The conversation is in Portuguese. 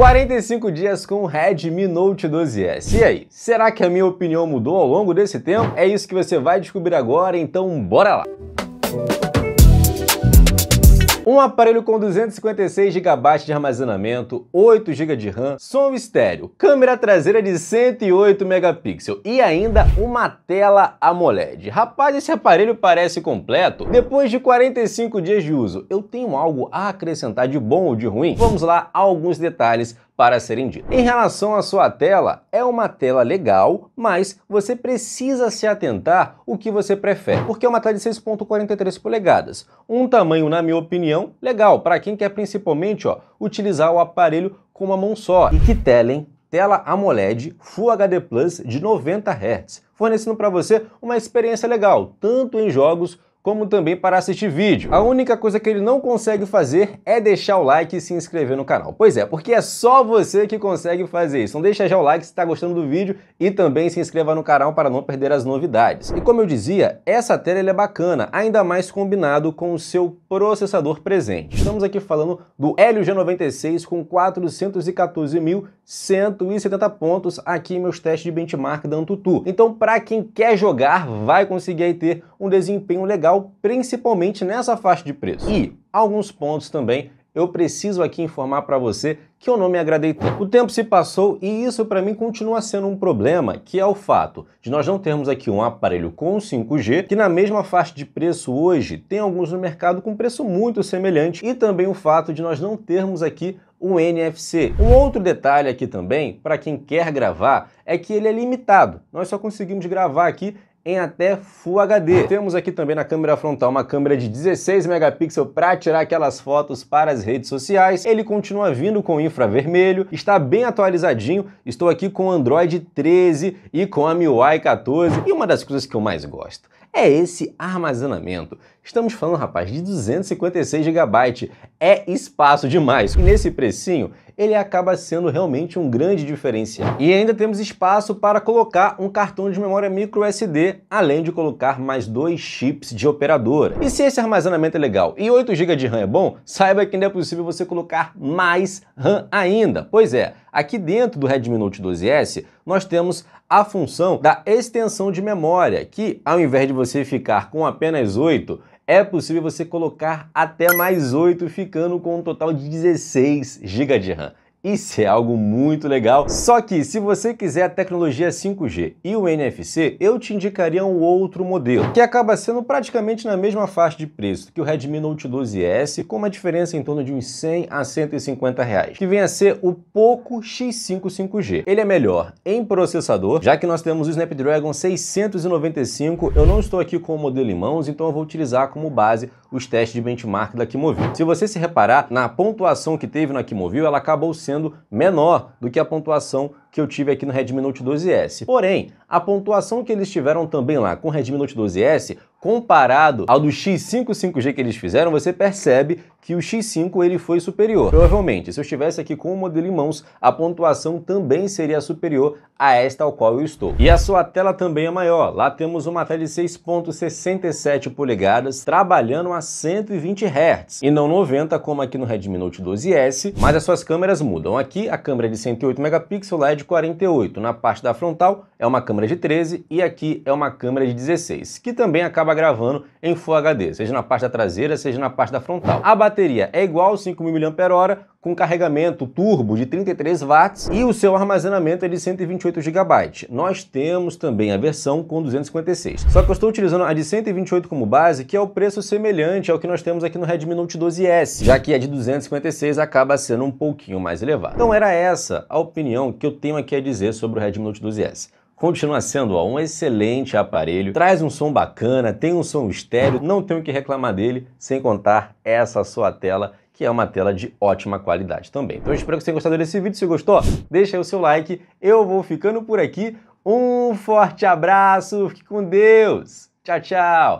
45 dias com o Redmi Note 12S. E aí, será que a minha opinião mudou ao longo desse tempo? É isso que você vai descobrir agora, então bora lá! Um aparelho com 256 GB de armazenamento, 8 GB de RAM, som estéreo, câmera traseira de 108 megapixels e ainda uma tela AMOLED. Rapaz, esse aparelho parece completo. Depois de 45 dias de uso, eu tenho algo a acrescentar de bom ou de ruim? Vamos lá, alguns detalhes para serem ditas. Em relação à sua tela, é uma tela legal, mas você precisa se atentar o que você prefere, porque é uma tela de 6.43 polegadas. Um tamanho, na minha opinião, legal, para quem quer principalmente ó, utilizar o aparelho com uma mão só. E que tela, hein? Tela AMOLED Full HD Plus de 90 Hz, fornecendo para você uma experiência legal, tanto em jogos como também para assistir vídeo. A única coisa que ele não consegue fazer é deixar o like e se inscrever no canal. Pois é, porque é só você que consegue fazer isso. Então deixa já o like se está gostando do vídeo e também se inscreva no canal para não perder as novidades. E como eu dizia, essa tela é bacana, ainda mais combinado com o seu processador presente. Estamos aqui falando do Helio G96 com 414.170 pontos aqui em meus testes de benchmark da Antutu. Então, para quem quer jogar, vai conseguir aí ter um desempenho legal, principalmente nessa faixa de preço. E alguns pontos também eu preciso aqui informar para você que eu não me agradei tanto. O tempo se passou e isso para mim continua sendo um problema, que é o fato de nós não termos aqui um aparelho com 5G, que na mesma faixa de preço hoje tem alguns no mercado com preço muito semelhante, e também o fato de nós não termos aqui o NFC. Um outro detalhe aqui também, para quem quer gravar, é que ele é limitado. Nós só conseguimos gravar aqui em até Full HD. Temos aqui também na câmera frontal uma câmera de 16 megapixels para tirar aquelas fotos para as redes sociais. Ele continua vindo com infravermelho, está bem atualizadinho. Estou aqui com o Android 13 e com a MIUI 14. E uma das coisas que eu mais gosto é esse armazenamento Estamos falando, rapaz, de 256 GB. É espaço demais. E nesse precinho, ele acaba sendo realmente um grande diferencial. E ainda temos espaço para colocar um cartão de memória micro SD, além de colocar mais dois chips de operadora. E se esse armazenamento é legal e 8 GB de RAM é bom, saiba que ainda é possível você colocar mais RAM ainda. Pois é, Aqui dentro do Redmi Note 12S, nós temos a função da extensão de memória, que ao invés de você ficar com apenas 8, é possível você colocar até mais 8, ficando com um total de 16 GB de RAM. Isso é algo muito legal. Só que se você quiser a tecnologia 5G e o NFC, eu te indicaria um outro modelo, que acaba sendo praticamente na mesma faixa de preço que o Redmi Note 12S, com uma diferença em torno de uns 100 a 150 reais, que vem a ser o Poco X5 5G. Ele é melhor em processador, já que nós temos o Snapdragon 695, eu não estou aqui com o modelo em mãos, então eu vou utilizar como base os testes de benchmark da Kimovil. Se você se reparar, na pontuação que teve na Kimovil, ela acabou sendo sendo menor do que a pontuação que eu tive aqui no Redmi Note 12S. Porém, a pontuação que eles tiveram também lá com o Redmi Note 12S comparado ao do X5 5G que eles fizeram, você percebe que o X5 ele foi superior. Provavelmente, se eu estivesse aqui com o modelo em mãos, a pontuação também seria superior a esta ao qual eu estou. E a sua tela também é maior. Lá temos uma tela de 6.67 polegadas, trabalhando a 120 Hz, e não 90 como aqui no Redmi Note 12S, mas as suas câmeras mudam. Aqui a câmera é de 108 megapixels, lá é de 48. Na parte da frontal é uma câmera de 13 e aqui é uma câmera de 16, que também acaba acaba gravando em Full HD, seja na parte da traseira, seja na parte da frontal. A bateria é igual 5.000 mAh com carregamento turbo de 33 watts e o seu armazenamento é de 128 GB. Nós temos também a versão com 256. Só que eu estou utilizando a de 128 como base, que é o preço semelhante ao que nós temos aqui no Redmi Note 12S, já que a de 256 acaba sendo um pouquinho mais elevada. Então era essa a opinião que eu tenho aqui a dizer sobre o Redmi Note 12S. Continua sendo ó, um excelente aparelho, traz um som bacana, tem um som estéreo, não tenho o que reclamar dele, sem contar essa sua tela que é uma tela de ótima qualidade também. Então eu espero que você tenha gostado desse vídeo. Se gostou, deixa aí o seu like. Eu vou ficando por aqui. Um forte abraço, fique com Deus. Tchau, tchau.